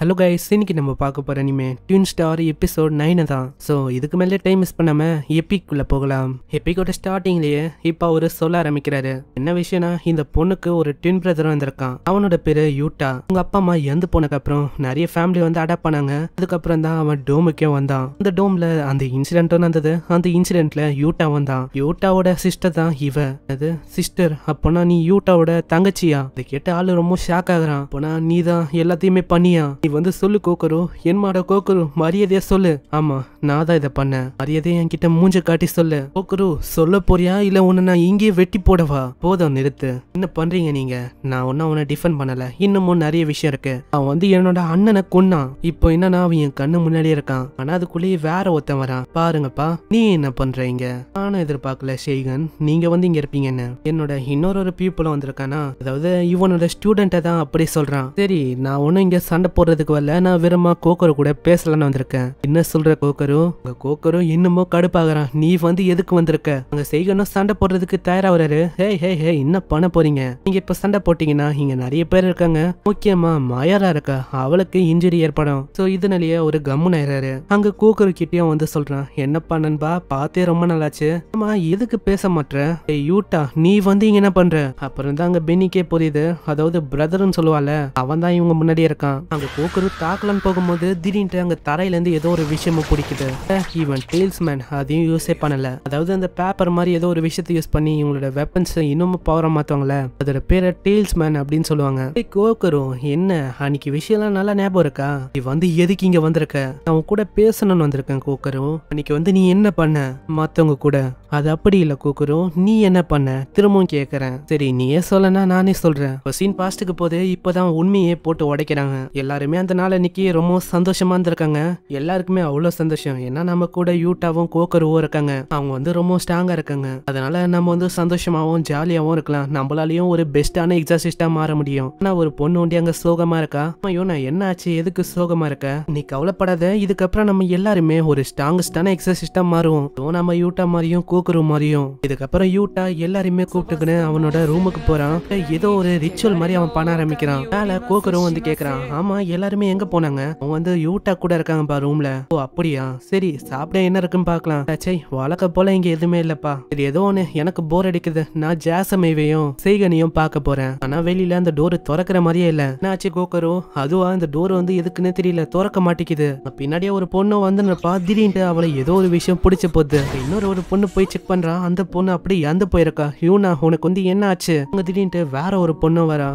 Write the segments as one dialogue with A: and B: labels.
A: hello guys இன்னைக்கு நம்ம பார்க்க போகிற இனிமே டியூன் ஸ்டார் எபிசோட் நைனு தான் ஸோ இதுக்கு மேலே டைம் மிஸ் பண்ணாமல் எப்பிக்குள்ளே போகலாம் எப்பிக்கோட ஸ்டார்டிங்லேயே இப்போ அவர் சொல்ல ஆரம்பிக்கிறாரு என்ன விஷயம்னா இந்த பொண்ணுக்கு ஒரு டியூன் பிரதர் வந்திருக்கான் அவனோட பேர் யூட்டா உங்க அப்பா அம்மா இறந்து போனதுக்கு அப்புறம் நிறைய ஃபேமிலி வந்து அடாப்ட் பண்ணாங்க அதுக்கப்புறம் தான் அவன் டோமுக்கே வந்தான் அந்த டோமில் அந்த இன்சிடென்ட்டும் நடந்தது அந்த இன்சிடென்ட்ல யூட்டா வந்தான் யூட்டாவோட சிஸ்டர் தான் இவ அது சிஸ்டர் அப்போனா நீ யூட்டாவோட தங்கச்சியா அதை கேட்ட ஆள் ரொம்ப ஷாக் ஆகுறான் அப்போனா நீ தான் எல்லாத்தையுமே பண்ணியா நீ வந்து சொல்லு கோக்கரோ என் மாட கோக்கரோ மரியாதையா சொல்லு ஆமா நான் தான் இதை பண்ணேன் என் என்கிட்ட மூஞ்ச காட்டி சொல்லு கோக்கரு சொல்ல போறியா இல்ல உன்னை நான் இங்கேயே வெட்டி போடவா போதும் நிறுத்து என்ன பண்றீங்க நீங்க நான் ஒன்னும் அவனை டிஃபன் பண்ணல இன்னமும் நிறைய விஷயம் இருக்கு அவன் வந்து என்னோட அண்ணனை கொன்னான் இப்போ என்னன்னா அவன் என் கண்ணு முன்னாடியே இருக்கான் ஆனா அதுக்குள்ளேயே வேற ஒருத்தன் வரான் பாருங்கப்பா நீ என்ன பண்றீங்க நானும் எதிர்பார்க்கல ஷேகன் நீங்க வந்து இங்க இருப்பீங்கன்னு என்னோட இன்னொரு ஒரு பீப்புளும் வந்திருக்கானா அதாவது இவனோட ஸ்டூடெண்ட்டை தான் அப்படி சொல்றான் சரி நான் ஒன்னும் இங்க சண்டை போடுறது பேசுறதுக்கு வரல நான் விரமா கோக்கரு கூட பேசலன்னு வந்திருக்கேன் என்ன சொல்ற கோக்கரு உங்க கோக்கரும் இன்னமும் கடுப்பாகறான் நீ வந்து எதுக்கு வந்திருக்க அங்க செய்கணும் சண்டை போடுறதுக்கு தயாரா வராரு ஹே ஹே ஹே என்ன பண்ண போறீங்க நீங்க இப்ப சண்டை போட்டீங்கன்னா இங்க நிறைய பேர் இருக்காங்க முக்கியமா மாயாரா இருக்கா அவளுக்கு இன்ஜுரி ஏற்படும் சோ இதனாலேயே ஒரு கம்முன் ஆயிடுறாரு அங்க கோக்கரு கிட்டயும் வந்து சொல்றான் என்னப்பா நண்பா பார்த்தே ரொம்ப நல்லாச்சு ஆமா எதுக்கு பேச மாட்டேற யூட்டா நீ வந்து இங்க என்ன பண்ற அப்புறம் தான் அங்க பென்னிக்கே புரியுது அதாவது பிரதர்னு சொல்லுவாள அவன் தான் இவங்க முன்னாடி இருக்கான் அங்க ஜோக்கரும் தாக்கலாம் போகும்போது திடீர்னு அங்கே தரையிலேருந்து ஏதோ ஒரு விஷயமும் பிடிக்குது ஈவன் மேன் அதையும் யூஸே பண்ணலை அதாவது அந்த பேப்பர் மாதிரி ஏதோ ஒரு விஷயத்தை யூஸ் பண்ணி இவங்களோட வெப்பன்ஸ் இன்னமும் பவராக மாற்றுவாங்களே அதோட பேரை மேன் அப்படின்னு சொல்லுவாங்க கோக்கரும் என்ன அன்னைக்கு விஷயம்லாம் நல்லா ஞாபகம் இருக்கா நீ வந்து எதுக்கு இங்கே வந்திருக்க நான் கூட பேசணும்னு வந்திருக்கேன் கோக்கரும் அன்னைக்கு வந்து நீ என்ன பண்ண மத்தவங்க கூட அது அப்படி இல்லை குக்குரு நீ என்ன பண்ண திரும்பவும் கேட்குறேன் சரி நீயே சொல்லனா நானே சொல்கிறேன் சீன் பாஸ்ட்டுக்கு போதே இப்போதான் உண்மையே போட்டு உடைக்கிறாங்க எல்லாருமே அந்த நாள் அன்னைக்கு ரொம்ப சந்தோஷமா இருந்திருக்காங்க எல்லாருக்குமே அவ்வளோ சந்தோஷம் ஏன்னா நம்ம கூட யூட்டாவும் கோக்கருவும் இருக்காங்க அவங்க வந்து ரொம்ப ஸ்ட்ராங்காக இருக்காங்க அதனால நம்ம வந்து சந்தோஷமாகவும் ஜாலியாகவும் இருக்கலாம் நம்மளாலையும் ஒரு பெஸ்ட்டான எக்ஸாசிஸ்டா மாற முடியும் ஆனால் ஒரு பொண்ணு ஒண்டி அங்கே சோகமாக இருக்கா ஐயோ நான் என்ன ஆச்சு எதுக்கு சோகமாக இருக்க நீ கவலைப்படாத இதுக்கப்புறம் நம்ம எல்லாருமே ஒரு ஸ்ட்ராங்கஸ்டான எக்ஸாசிஸ்டாக மாறுவோம் நம்ம யூட்டா மாதிரியும் கூக்குற மாதிரியும் இதுக்கப்புறம் யூட்டா எல்லாரையுமே கூப்பிட்டுக்கின்னு அவனோட ரூமுக்கு போறான் ஏதோ ஒரு ரிச்சுவல் மாதிரி அவன் பண்ண ஆரம்பிக்கிறான் மேல கோகுரு வந்து கேக்குறான் ஆமா எல்லாருமே எங்க போனாங்க அவன் வந்து யூட்டா கூட இருக்காங்கப்பா ரூம்ல ஓ அப்படியா சரி சாப்பிட என்ன இருக்குன்னு பாக்கலாம் சே வழக்க போல இங்க எதுவுமே இல்லப்பா சரி ஏதோ ஒண்ணு எனக்கு போர் அடிக்குது நான் ஜாசமைவையும் செய்கனையும் பார்க்க போறேன் ஆனா வெளியில அந்த டோர் திறக்கிற மாதிரியே இல்ல என்னாச்சு கோகரோ அதுவா அந்த டோர் வந்து எதுக்குன்னு தெரியல திறக்க மாட்டேங்குது பின்னாடியே ஒரு பொண்ணு வந்து நான் அவளை ஏதோ ஒரு விஷயம் பிடிச்ச போகுது இன்னொரு ஒரு பொண்ணு போய் செக் பண்றா அந்த பொண்ணு அப்படியே இறந்து போயிருக்கா யூனா உனக்கு வந்து என்ன ஆச்சு அங்க திடீர்னு வேற ஒரு பொண்ணு வரா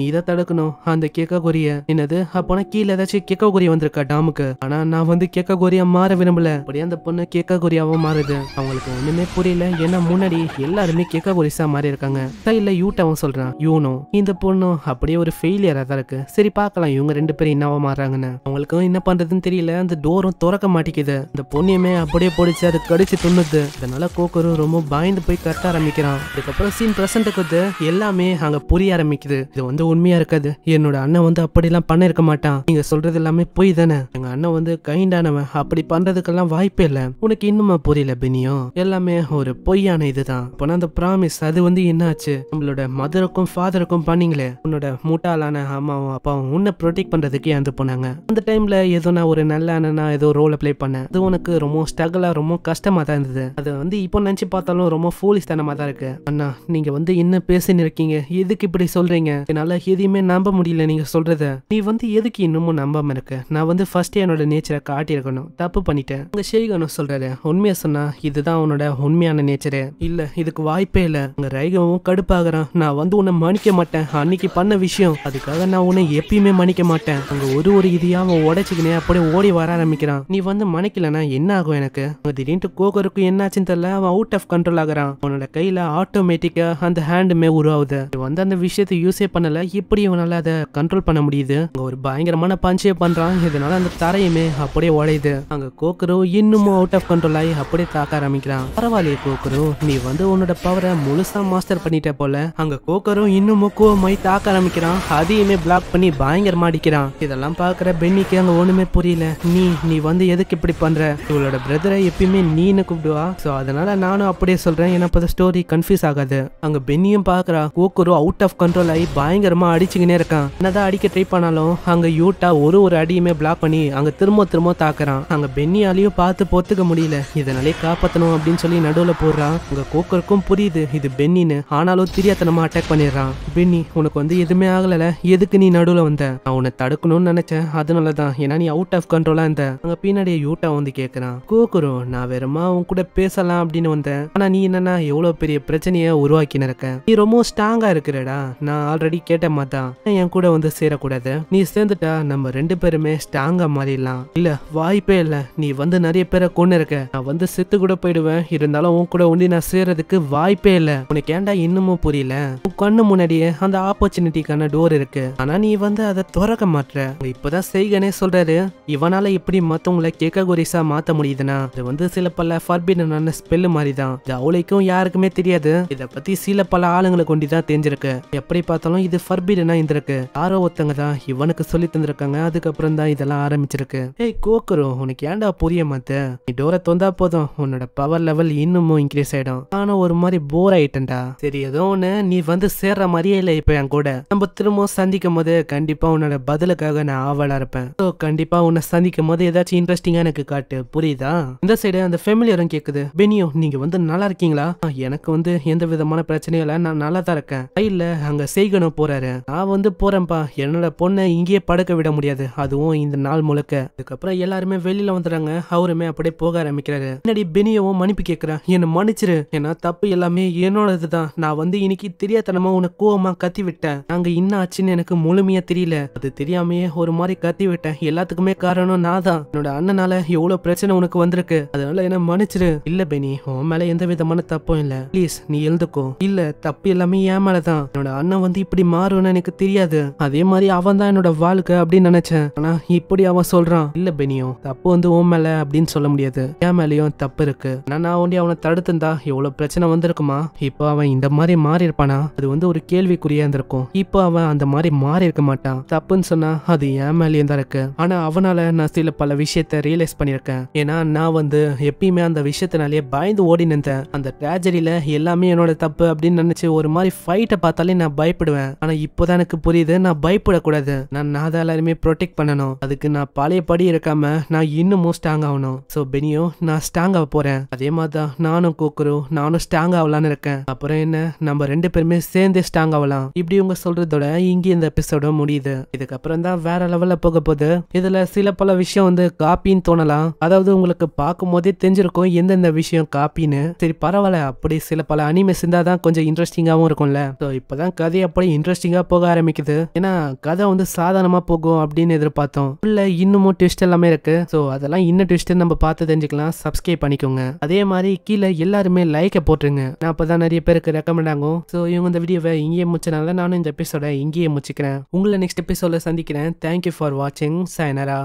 A: நீ தான் தடுக்கணும் அந்த கேக்ககோரிய என்னது அப்போனா கீழே ஏதாச்சும் கேக்ககோரிய வந்திருக்கா டாமுக்கு ஆனா நான் வந்து கேக்ககோரியா மாற விரும்பல அப்படியே அந்த பொண்ணு கேக்ககோரியாவும் மாறுது அவங்களுக்கு ஒண்ணுமே புரியல ஏன்னா முன்னாடி எல்லாருமே கேக்ககோரிசா மாறி இருக்காங்க இல்ல யூட்டாவும் சொல்றான் யூனோ இந்த பொண்ணு அப்படியே ஒரு ஃபெயிலியரா தான் இருக்கு சரி பாக்கலாம் இவங்க ரெண்டு பேரும் என்னவா மாறாங்கன்னு அவங்களுக்கும் என்ன பண்றதுன்னு தெரியல அந்த டோரும் திறக்க மாட்டேங்குது இந்த பொண்ணுமே அப்படியே போடிச்சு அது கடிச்சு துண்ணுது அதனால அதனால கோக்கரு ரொம்ப பயந்து போய் கட்ட ஆரம்பிக்கிறான் அதுக்கப்புறம் சீன் ப்ரெசென்ட்டுக்கு வந்து எல்லாமே அங்க புரிய ஆரம்பிக்குது இது வந்து உண்மையா இருக்காது என்னோட அண்ணன் வந்து அப்படிலாம் பண்ண இருக்க மாட்டான் நீங்க சொல்றது எல்லாமே பொய் தானே எங்க அண்ணன் வந்து கைண்டானவன் அப்படி பண்றதுக்கெல்லாம் வாய்ப்பே இல்லை உனக்கு இன்னுமா புரியல பினியும் எல்லாமே ஒரு பொய்யான இதுதான் இப்போ அந்த ப்ராமிஸ் அது வந்து என்னாச்சு நம்மளோட மதருக்கும் ஃபாதருக்கும் பண்ணீங்களே உன்னோட முட்டாளான அம்மாவும் அப்பாவும் உன்னை ப்ரொடெக்ட் பண்ணுறதுக்கு இறந்து போனாங்க அந்த டைம்ல ஏதோ நான் ஒரு நல்ல அண்ணனா ஏதோ ரோலை அப்ளை பண்ணேன் அது உனக்கு ரொம்ப ஸ்ட்ரகிளாக ரொம்ப கஷ்டமா தான் இருந்தது அது வந்து வந்து இப்போ நினச்சி பார்த்தாலும் ரொம்ப ஃபூலிஸ்தனமாக தான் இருக்கு அண்ணா நீங்கள் வந்து என்ன பேசின்னு இருக்கீங்க எதுக்கு இப்படி சொல்கிறீங்க என்னால் எதையுமே நம்ப முடியல நீங்கள் சொல்கிறத நீ வந்து எதுக்கு இன்னமும் நம்பாமல் இருக்க நான் வந்து ஃபர்ஸ்ட் என்னோட நேச்சரை காட்டியிருக்கணும் தப்பு பண்ணிட்டேன் உங்கள் ஷெய்கனும் சொல்கிறாரு உண்மையாக சொன்னால் இதுதான் உன்னோட உண்மையான நேச்சரு இல்லை இதுக்கு வாய்ப்பே இல்லை உங்கள் ரைகவும் கடுப்பாகிறான் நான் வந்து உன்னை மன்னிக்க மாட்டேன் அன்னைக்கு பண்ண விஷயம் அதுக்காக நான் உன்னை எப்பயுமே மன்னிக்க மாட்டேன் அங்கே ஒரு ஒரு இதையும் அவன் உடச்சிக்கினே அப்படியே ஓடி வர ஆரம்பிக்கிறான் நீ வந்து மன்னிக்கலன்னா என்ன ஆகும் எனக்கு திடீர்னு கோகருக்கு என்னாச்சுன்னு தெரியல அவன் அவுட் ஆஃப் கண்ட்ரோல் ஆகிறான் அவனோட கையில ஆட்டோமேட்டிக்கா அந்த ஹேண்டுமே உருவாகுது வந்து அந்த விஷயத்தை யூஸே பண்ணல இப்படி இவனால அதை கண்ட்ரோல் பண்ண முடியுது ஒரு பயங்கரமான பஞ்சே பண்றான் இதனால அந்த தரையுமே அப்படியே உழையுது அங்க கோக்கரும் இன்னமும் அவுட் ஆஃப் கண்ட்ரோல் ஆகி அப்படியே தாக்க ஆரம்பிக்கிறான் பரவாயில்லையே கோக்கரோ நீ வந்து உன்னோட பவரை முழுசா மாஸ்டர் பண்ணிட்ட போல அங்க கோக்கரும் இன்னமும் கோவமாய் தாக்க ஆரம்பிக்கிறான் அதையுமே பிளாக் பண்ணி பயங்கரமா அடிக்கிறான் இதெல்லாம் பாக்குற பென்னிக்கு அங்க ஒண்ணுமே புரியல நீ நீ வந்து எதுக்கு இப்படி பண்ற இவளோட பிரதரை எப்பயுமே நீனு கூப்பிடுவா சோ அதனால அதனால் நானும் அப்படியே சொல்கிறேன் ஏன்னா இப்போ ஸ்டோரி கன்ஃபியூஸ் ஆகாது அங்கே பென்னியும் பாக்குறா கோக்குரு அவுட் ஆஃப் கண்ட்ரோல் ஆகி பயங்கரமாக அடிச்சுக்கினே இருக்கான் என்னதான் அடிக்க ட்ரை பண்ணாலும் அங்கே யூட்டா ஒரு ஒரு அடியுமே பிளாக் பண்ணி அங்கே திரும்ப திரும்ப தாக்குறான் அங்கே பென்னியாலையும் பார்த்து பொத்துக்க முடியல இதனாலே காப்பாற்றணும் அப்படின்னு சொல்லி நடுவில் போடுறான் உங்க கோக்கருக்கும் புரியுது இது பென்னின்னு ஆனாலும் தெரியாதனமா அட்டாக் பண்ணிடுறான் பென்னி உனக்கு வந்து எதுவுமே ஆகல எதுக்கு நீ நடுவில் வந்த நான் உன்னை தடுக்கணும்னு நினைச்சேன் அதனால தான் ஏன்னா நீ அவுட் ஆஃப் கண்ட்ரோலாக இருந்த அங்கே பின்னாடியே யூட்டா வந்து கேட்குறான் கோக்குரு நான் வெறுமா உன் கூட பேசலாம் அப்படின்னு வந்தேன் ஆனால் நீ என்னன்னா எவ்வளோ பெரிய பிரச்சனைய உருவாக்கின்னு இருக்க நீ ரொம்ப ஸ்ட்ராங்காக இருக்கிறடா நான் ஆல்ரெடி கேட்ட மாட்டான் என் கூட வந்து சேரக்கூடாது நீ சேர்ந்துட்டா நம்ம ரெண்டு பேருமே ஸ்ட்ராங்காக மாறிடலாம் இல்ல வாய்ப்பே இல்ல நீ வந்து நிறைய பேரை கொண்டு இருக்க நான் வந்து செத்து கூட போயிடுவேன் இருந்தாலும் உன் கூட ஒண்டி நான் சேர்றதுக்கு வாய்ப்பே இல்ல உனக்கு ஏண்டா இன்னமும் புரியல உன் கண்ணு முன்னாடியே அந்த ஆப்பர்ச்சுனிட்டிக்கான டோர் இருக்கு ஆனா நீ வந்து அதை திறக்க மாட்டுற இப்பதான் செய்கனே சொல்றாரு இவனால இப்படி கேக்க கேக்ககுரிசா மாத்த முடியுதுன்னா அது வந்து சில பல ஃபர்பிடனான ஸ்பெல்லு மாதிரி தான் இது அவளைக்கும் யாருக்குமே தெரியாது இதை பத்தி சில பல ஆளுங்களை கொண்டு தான் தெரிஞ்சிருக்கு எப்படி பார்த்தாலும் இது ஃபர்பிடனா இருந்திருக்கு யாரோ ஒருத்தங்க தான் இவனுக்கு சொல்லி தந்திருக்காங்க அதுக்கப்புறம் தான் இதெல்லாம் ஆரம்பிச்சிருக்கு ஏய் கோக்குரோ உனக்கு ஏன்டா புரிய மாத்த நீ டோரை தொந்தா போதும் உன்னோட பவர் லெவல் இன்னமும் இன்க்ரீஸ் ஆயிடும் ஆனா ஒரு மாதிரி போர் ஆயிட்டேன்டா சரி ஏதோ ஒண்ணு நீ வந்து சேர்ற மாதிரியே இல்லை இப்ப என் கூட நம்ம திரும்ப சந்திக்கும் போது கண்டிப்பா உன்னோட பதிலுக்காக நான் ஆவலா இருப்பேன் சோ கண்டிப்பா உன்னை சந்திக்கும் போது ஏதாச்சும் இன்ட்ரெஸ்டிங்கா எனக்கு காட்டு புரியுதா இந்த சைடு அந்த ஃபேமிலியரும் கேக்குது பெனி முனியோ நீங்க வந்து நல்லா இருக்கீங்களா எனக்கு வந்து எந்த விதமான பிரச்சனையும் இல்லை நான் நல்லா தான் இருக்கேன் இல்ல அங்க செய்கணும் போறாரு நான் வந்து போறேன்ப்பா என்னோட பொண்ணை இங்கேயே படுக்க விட முடியாது அதுவும் இந்த நாள் முழுக்க அதுக்கப்புறம் எல்லாருமே வெளியில வந்துடுறாங்க அவருமே அப்படியே போக ஆரம்பிக்கிறாரு முன்னாடி பெனியவும் மன்னிப்பு கேட்கிறேன் என்ன மன்னிச்சிரு ஏன்னா தப்பு எல்லாமே என்னோடது தான் நான் வந்து இன்னைக்கு தெரியாதனமா உனக்கு கோவமா கத்தி விட்டேன் நாங்க என்ன ஆச்சுன்னு எனக்கு முழுமையா தெரியல அது தெரியாமையே ஒரு மாதிரி கத்தி விட்டேன் எல்லாத்துக்குமே காரணம் நான் தான் என்னோட அண்ணனால எவ்வளவு பிரச்சனை உனக்கு வந்திருக்கு அதனால என்ன மன்னிச்சிரு இல்ல பெனி நீ உன் மேல எந்த விதமான தப்பும் இல்ல ப்ளீஸ் நீ எழுந்துக்கோ இல்ல தப்பு எல்லாமே ஏன் மேலதான் என்னோட அண்ணன் வந்து இப்படி மாறும்னு எனக்கு தெரியாது அதே மாதிரி அவன் தான் என்னோட வாழ்க்கை அப்படின்னு நினைச்சேன் ஆனா இப்படி அவன் சொல்றான் இல்ல பெனியோ தப்பு வந்து உன் மேல அப்படின்னு சொல்ல முடியாது ஏன் மேலயும் தப்பு இருக்கு ஆனா நான் ஒண்டி அவனை தடுத்திருந்தா எவ்வளவு பிரச்சனை வந்திருக்குமா இப்போ அவன் இந்த மாதிரி மாறி இருப்பானா அது வந்து ஒரு கேள்விக்குறியா இருந்திருக்கும் இப்போ அவன் அந்த மாதிரி மாறி இருக்க மாட்டான் தப்புன்னு சொன்னா அது ஏன் மேலயும் தான் இருக்கு ஆனா அவனால நான் சில பல விஷயத்த ரியலைஸ் பண்ணிருக்கேன் ஏன்னா நான் வந்து எப்பயுமே அந்த விஷயத்தினாலேயே பயந்து ஓடி நின்றேன் அந்த ட்ராஜடியில எல்லாமே என்னோட தப்பு அப்படின்னு நினச்சி ஒரு மாதிரி ஃபைட்டை பார்த்தாலே நான் பயப்படுவேன் ஆனால் இப்போதான் எனக்கு புரியுது நான் பயப்படக்கூடாது நான் நான் எல்லாருமே ப்ரொடெக்ட் பண்ணணும் அதுக்கு நான் பழைய படி இருக்காம நான் இன்னமும் ஸ்ட்ராங் ஆகணும் ஸோ பெனியோ நான் ஸ்ட்ராங் ஆக போகிறேன் அதே மாதிரி தான் நானும் கோக்குரும் நானும் ஸ்ட்ராங் ஆகலான்னு இருக்கேன் அப்புறம் என்ன நம்ம ரெண்டு பேருமே சேர்ந்தே ஸ்ட்ராங் ஆகலாம் இப்படி உங்க சொல்றதோட இங்கே இந்த எபிசோட முடியுது இதுக்கப்புறம் தான் வேற லெவலில் போக போகுது இதில் சில பல விஷயம் வந்து காப்பின்னு தோணலாம் அதாவது உங்களுக்கு பார்க்கும் போதே தெரிஞ்சிருக்கும் எந்தெந்த விஷயம் ஒரிஜினல் காப்பின்னு சரி பரவாயில்ல அப்படி சில பல அனிமேஸ் இருந்தால் தான் கொஞ்சம் இன்ட்ரெஸ்டிங்காகவும் இருக்கும்ல ஸோ இப்போ தான் கதை அப்படியே இன்ட்ரெஸ்டிங்காக போக ஆரம்பிக்குது ஏன்னா கதை வந்து சாதாரணமாக போகும் அப்படின்னு எதிர்பார்த்தோம் உள்ள இன்னமும் ட்விஸ்ட் எல்லாமே இருக்கு ஸோ அதெல்லாம் இன்னும் ட்விஸ்ட் நம்ம பார்த்து தெரிஞ்சுக்கலாம் சப்ஸ்கிரைப் பண்ணிக்கோங்க அதே மாதிரி கீழே எல்லாருமே லைக்கை போட்டுருங்க நான் அப்போ தான் நிறைய பேருக்கு ரெக்கமெண்ட் ஆகும் ஸோ இவங்க இந்த வீடியோவை இங்கேயே முடிச்சனால நானும் இந்த எபிசோட இங்கேயே முடிச்சுக்கிறேன் உங்களை நெக்ஸ்ட் எபிசோட சந்திக்கிறேன் தேங்க்யூ ஃபார் வாட்சிங் சைனரா